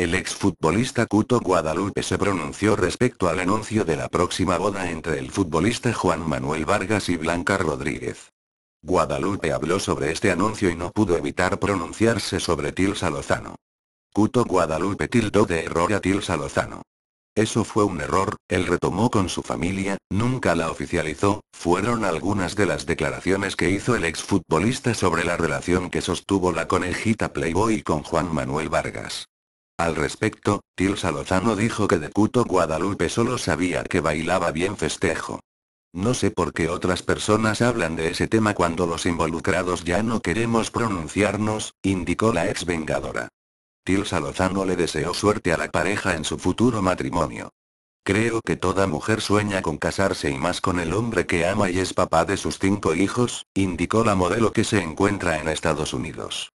El exfutbolista Cuto Guadalupe se pronunció respecto al anuncio de la próxima boda entre el futbolista Juan Manuel Vargas y Blanca Rodríguez. Guadalupe habló sobre este anuncio y no pudo evitar pronunciarse sobre Tilsa Lozano. Cuto Guadalupe tiltó de error a Tilsa Lozano. Eso fue un error, él retomó con su familia, nunca la oficializó, fueron algunas de las declaraciones que hizo el exfutbolista sobre la relación que sostuvo la conejita Playboy con Juan Manuel Vargas. Al respecto, Til Lozano dijo que de Cuto Guadalupe solo sabía que bailaba bien festejo. No sé por qué otras personas hablan de ese tema cuando los involucrados ya no queremos pronunciarnos, indicó la ex vengadora. Tilsa Lozano le deseó suerte a la pareja en su futuro matrimonio. Creo que toda mujer sueña con casarse y más con el hombre que ama y es papá de sus cinco hijos, indicó la modelo que se encuentra en Estados Unidos.